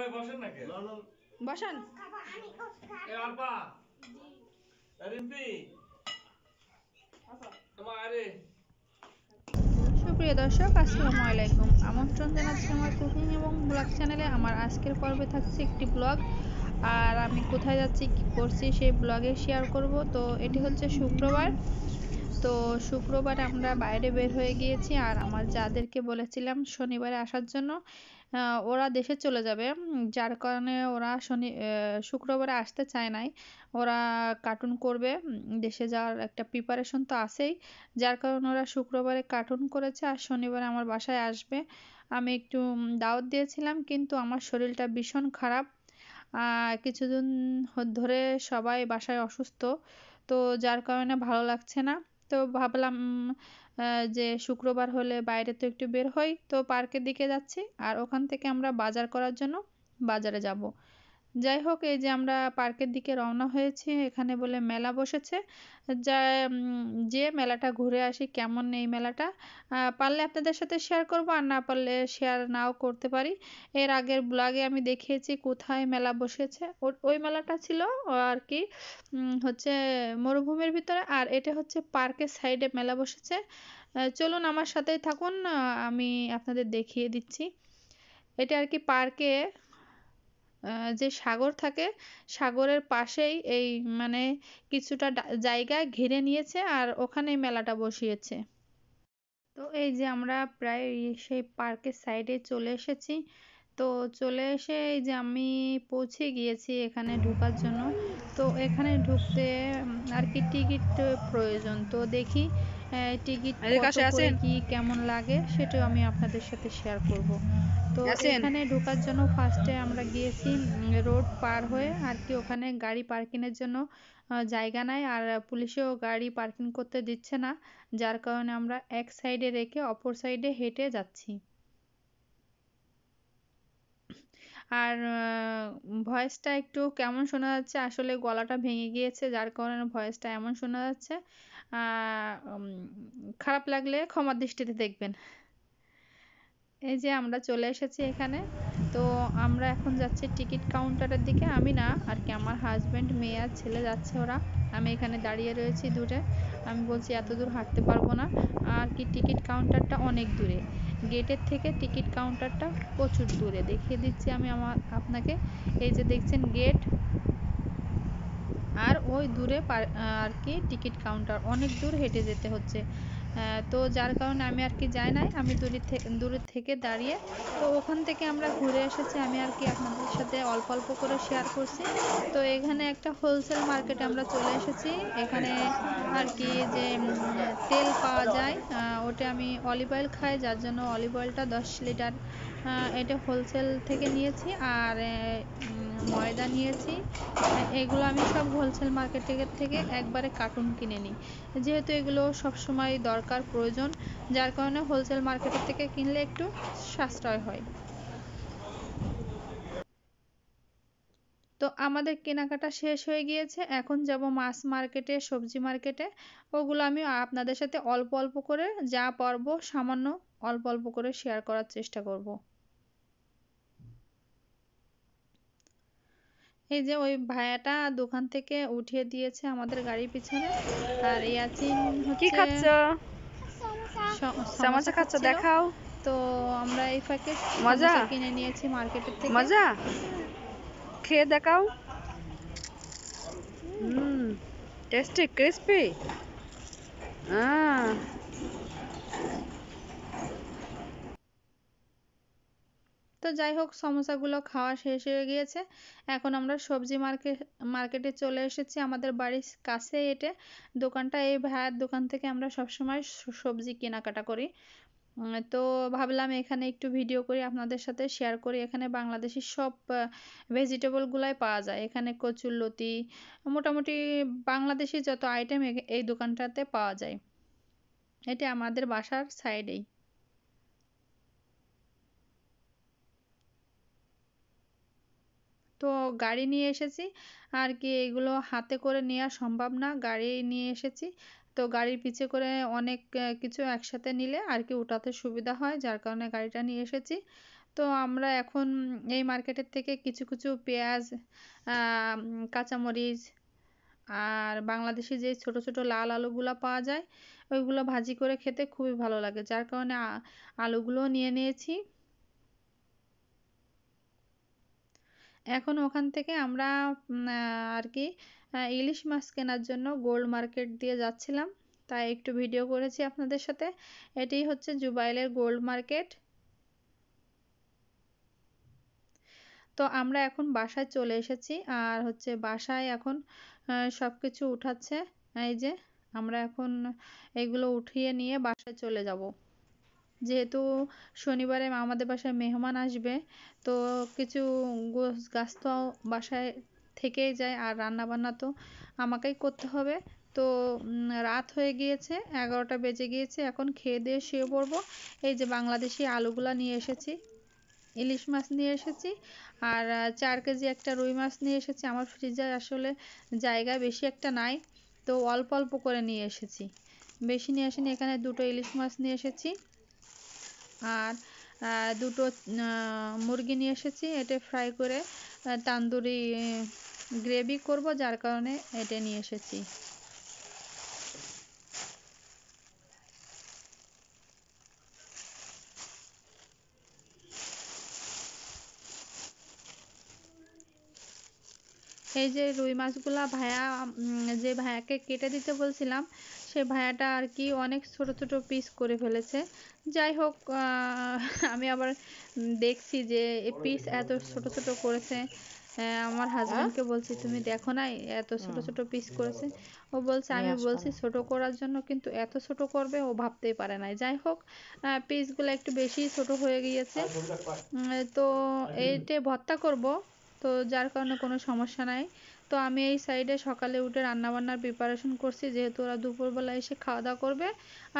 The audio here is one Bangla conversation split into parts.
ভাই বসেন নাকি বসেন সুপ্রিয় দর্শক আসসালামু আলাইকুম আমন্ত্রণ জানাচ্ছি আমার কুকিং এবং ব্লগ চ্যানেলে আমার আজকের পর্বে থাকছে একটি ব্লগ আর আমি কোথায় যাচ্ছি কি করছি সেই ব্লগে শেয়ার করব তো এটি হচ্ছে শুক্রবার তো শুক্রবার আমরা বাইরে বের হয়ে গিয়েছি আর আমার যাদেরকে বলেছিলাম শনিবারে আসার জন্য ওরা দেশে চলে যাবে যার কারণে ওরা শনি শুক্রবারে আসতে চায় নাই ওরা কার্টুন করবে দেশে যাওয়ার একটা প্রিপারেশন তো আছেই যার কারণে ওরা শুক্রবারে কার্টুন করেছে আর শনিবারে আমার বাসায় আসবে আমি একটু দাওয়াত দিয়েছিলাম কিন্তু আমার শরীরটা ভীষণ খারাপ কিছুদিন ধরে সবাই বাসায় অসুস্থ তো যার কারণে ভালো লাগছে না তো ভাবলাম যে শুক্রবার হলে বাইরে তো একটু বের হই তো পার্কের দিকে যাচ্ছি আর ওখান থেকে আমরা বাজার করার জন্য বাজারে যাব যাই হোক এই যে আমরা পার্কের দিকে রওনা হয়েছি এখানে বলে মেলা বসেছে যা যে মেলাটা ঘুরে আসি কেমন এই মেলাটা পারলে আপনাদের সাথে শেয়ার করবো আর না পারলে শেয়ার নাও করতে পারি এর আগের ব্লগে আমি দেখিয়েছি কোথায় মেলা বসেছে ওই মেলাটা ছিল আর কি হচ্ছে মরুভূমির ভিতরে আর এটা হচ্ছে পার্কের সাইডে মেলা বসেছে চলুন আমার সাথেই থাকুন আমি আপনাদের দেখিয়ে দিচ্ছি এটা আর কি পার্কে যে সাগর থাকে সাগরের পাশেই এই মানে কিছুটা জায়গা ঘিরে নিয়েছে আর ওখানে মেলাটা বসিয়েছে তো এই যে আমরা প্রায় সেই পার্কের সাইডে চলে এসেছি তো চলে এসে এই যে আমি পৌঁছে গিয়েছি এখানে ঢোকার জন্য তো এখানে ঢুকতে আর কি টিকিট প্রয়োজন তো দেখি হ্যাঁ, টিকিট কি কেমন লাগে সেটাও আমি আপনাদের সাথে শেয়ার করব তো এখানে ঢোকার জন্য ফার্স্টে আমরা গিয়েছি রোড পার হয়ে আর কি ওখানে গাড়ি পার্কিংয়ের জন্য জায়গা নাই আর পুলিশেও গাড়ি পার্কিং করতে দিচ্ছে না যার কারণে আমরা এক সাইডে রেখে অপর সাইডে হেঁটে যাচ্ছি আর ভয়েসটা একটু কেমন শোনা যাচ্ছে আসলে গলাটা ভেঙে গিয়েছে যার কারণে ভয়েসটা এমন শোনা যাচ্ছে খারাপ লাগলে ক্ষমার দৃষ্টিতে দেখবেন এই যে আমরা চলে এসেছি এখানে তো আমরা এখন যাচ্ছি টিকিট কাউন্টারের দিকে আমি না আর কি আমার হাজব্যান্ড মেয়ে আর ছেলে যাচ্ছে ওরা আমি এখানে দাঁড়িয়ে রয়েছি দূরে আমি বলছি এত দূর হাঁটতে পারবো না আর কি টিকিট কাউন্টারটা অনেক দূরে গেটের থেকে টিকিট কাউন্টারটা প্রচুর দূরে দেখিয়ে দিচ্ছি আমি আমার আপনাকে এই যে দেখছেন গেট ওই দূরে আর কি টিকিট কাউন্টার অনেক দূর হেঁটে যেতে হচ্ছে তো যার কারণে আমি আর কি যাই নাই আমি দূরে দূরের থেকে দাঁড়িয়ে তো ওখান থেকে আমরা ঘুরে এসেছি আমি আর কি আপনাদের সাথে অল্প অল্প করে শেয়ার করছি তো এখানে একটা হোলসেল মার্কেটে আমরা চলে এসেছি এখানে আর কি যে তেল পাওয়া যায় ওটা আমি অলিভ অয়েল খাই যার জন্য অলিভ অয়েলটা দশ লিটার এটা হোলসেল থেকে নিয়েছি আর ময়দা নিয়েছি এগুলো আমি সব হোলসেল মার্কেট থেকে একবারে কার্টুন কিনে নিই যেহেতু এগুলো সবসময় দরকার প্রয়োজন যার কারণে হোলসেল মার্কেটের থেকে কিনলে একটু সাশ্রয় হয় তো আমাদের কেনাকাটা শেষ হয়ে গিয়েছে এখন যাব মাছ মার্কেটে সবজি মার্কেটে ওগুলো আমি আপনাদের সাথে অল্প অল্প করে যা পারবো সামান্য অল্প অল্প করে শেয়ার করার চেষ্টা করব। এই যে ওই ভাইয়াটা দোকান থেকে উঠিয়ে দিয়েছে আমাদের গাড়ির পিছনে আর ইয়াসিন কি খাচ্ছ সামোসা খাচ্ছ দেখাও তো আমরা এই ফাঁকে মজা কিনে নিয়েছি মার্কেটের থেকে মজা খেয়ে দেখাও হুম টেস্টি ক্রিস্পি হ্যাঁ তো যাই হোক সমস্যাগুলো খাওয়া শেষ হয়ে গিয়েছে এখন আমরা সবজি মার্কেট মার্কেটে চলে এসেছি আমাদের বাড়ির কাছে এটে দোকানটা এই ভাইয়ের দোকান থেকে আমরা সবসময় সবজি কেনাকাটা করি তো ভাবলাম এখানে একটু ভিডিও করি আপনাদের সাথে শেয়ার করি এখানে বাংলাদেশি সব ভেজিটেবলগুলাই পাওয়া যায় এখানে কচুরলতি মোটামুটি বাংলাদেশি যত আইটেম এই দোকানটাতে পাওয়া যায় এটা আমাদের বাসার সাইডেই তো গাড়ি নিয়ে এসেছি আর কি এগুলো হাতে করে নেওয়া সম্ভব না গাড়ি নিয়ে এসেছি তো গাড়ির পিছে করে অনেক কিছু একসাথে নিলে আর কি ওটাতে সুবিধা হয় যার কারণে গাড়িটা নিয়ে এসেছি তো আমরা এখন এই মার্কেটের থেকে কিছু কিছু পেঁয়াজ কাঁচামরিচ আর বাংলাদেশি যে ছোট ছোট লাল আলুগুলো পাওয়া যায় ওইগুলো ভাজি করে খেতে খুবই ভালো লাগে যার কারণে আলুগুলো নিয়ে নিয়েছি এখন ওখান থেকে আমরা আর কি ইলিশ মাছ কেনার জন্য গোল্ড মার্কেট দিয়ে যাচ্ছিলাম তাই একটু ভিডিও করেছি আপনাদের সাথে এটি হচ্ছে জুবাইলের গোল্ড মার্কেট তো আমরা এখন বাসায় চলে এসেছি আর হচ্ছে বাসায় এখন সব কিছু উঠাচ্ছে এই যে আমরা এখন এগুলো উঠিয়ে নিয়ে বাসায় চলে যাব যেহেতু শনিবারে আমাদের বাসায় মেহমান আসবে তো কিছু গাছ তো বাসায় থেকেই যায় আর রান্না বান্না তো আমাকেই করতে হবে তো রাত হয়ে গিয়েছে এগারোটা বেজে গিয়েছে এখন খেয়ে দিয়ে শুয়ে পড়বো এই যে বাংলাদেশি আলুগুলা নিয়ে এসেছি ইলিশ মাছ নিয়ে এসেছি আর চার কেজি একটা রুই মাছ নিয়ে এসেছি আমার ফ্রিজে আসলে জায়গা বেশি একটা নাই তো অল্প অল্প করে নিয়ে এসেছি বেশি নিয়ে আসেনি এখানে দুটো ইলিশ মাছ নিয়ে এসেছি আর দুটো মুরগি নিয়ে এসেছি এটা ফ্রাই করে তান্দুরি গ্রেভি করব যার কারণে এটা নিয়ে এসেছি এই যে রুই মাছগুলা ভায়া যে ভায়াকে কেটে দিতে বলছিলাম সে ভায়াটা আর কি অনেক ছোট ছোট পিস করে ফেলেছে যাই হোক আমি আবার দেখছি যে পিস এত ছোট ছোট করেছে আমার হাজব্যান্ডকে বলছি তুমি দেখো না এত ছোট ছোট পিস করেছে ও বলছে আমি বলছি ছোট করার জন্য কিন্তু এত ছোট করবে ও ভাবতেই পারে না যাই হোক পিসগুলো একটু বেশি ছোট হয়ে গিয়েছে তো এইটে ভর্তা করব তো যার কারণে কোনো সমস্যা নাই তো আমি এই সাইডে সকালে উঠে রান্নাবান্নার প্রিপারেশন করছি যেহেতু ওরা দুপুরবেলা এসে খাওয়া দাওয়া করবে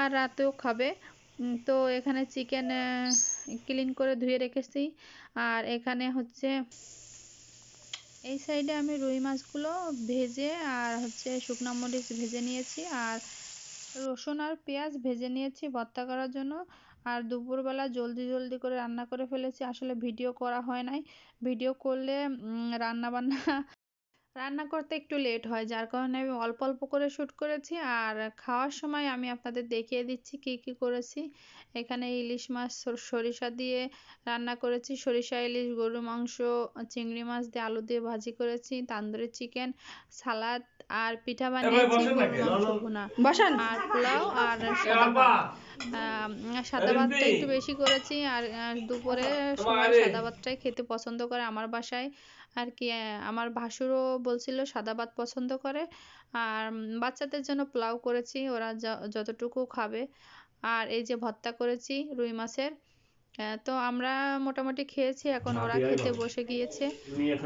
আর রাতেও খাবে তো এখানে চিকেন ক্লিন করে ধুয়ে রেখেছি আর এখানে হচ্ছে এই সাইডে আমি রুই মাছগুলো ভেজে আর হচ্ছে শুকনো মরিচ ভেজে নিয়েছি আর রসুন আর পেঁয়াজ ভেজে নিয়েছি ভর্তা করার জন্য আর দুপুরবেলা জলদি জলদি করে রান্না করে ফেলেছি আসলে ভিডিও করা হয় নাই ভিডিও করলে রান্না বান্না রান্না করতে একটু লেট হয় যার কারণে আমি অল্প অল্প করে শ্যুট করেছি আর খাওয়ার সময় আমি আপনাদের দেখিয়ে দিচ্ছি কি কি করেছি এখানে ইলিশ মাছ সরিষা দিয়ে রান্না করেছি সরিষা ইলিশ গরু মাংস চিংড়ি মাছ দিয়ে আলু দিয়ে ভাজি করেছি তান্দুরি চিকেন সালাদ আর পিঠা বানিয়েছি আর পোলাও আর সাদা ভাতটা একটু বেশি করেছি আর দুপুরে সবাই সাদা ভাতটাই খেতে পছন্দ করে আমার বাসায় আর কি আমার ভাসুরও বলছিল সাদা ভাত পছন্দ করে আর বাচ্চাদের জন্য পোলাও করেছি ওরা যতটুকু খাবে আর এই যে ভর্তা করেছি রুই মাছের তো আমরা মোটামুটি খেয়েছি এখন ওরা খেতে বসে গিয়েছে হ্যাঁ।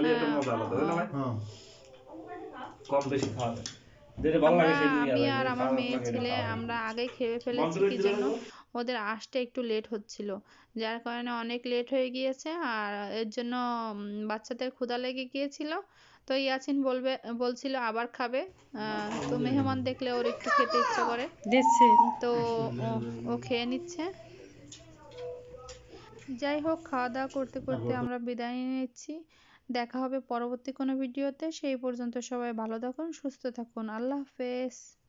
হ্যাঁ। আমি আর আমার মেয়ে ছেলে আমরা আগে খেয়ে ফেলেছি কি জন্য ওদের আসতে একটু লেট হচ্ছিল যার কারণে অনেক লেট হয়ে গিয়েছে আর এর জন্য বাচ্চাদের ক্ষুধা লেগে গিয়েছিল তো ইয়াসিন বলবে বলছিল আবার খাবে তো মেহমান দেখলে ওর একটু খেতে ইচ্ছা করে দিচ্ছে তো ও খেয়ে নিচ্ছে যাই হোক খাওয়া দাওয়া করতে করতে আমরা বিদায় নিয়ে নিচ্ছি দেখা হবে পরবর্তী কোনো ভিডিওতে সেই পর্যন্ত সবাই ভালো থাকুন সুস্থ থাকুন আল্লাহ হাফেজ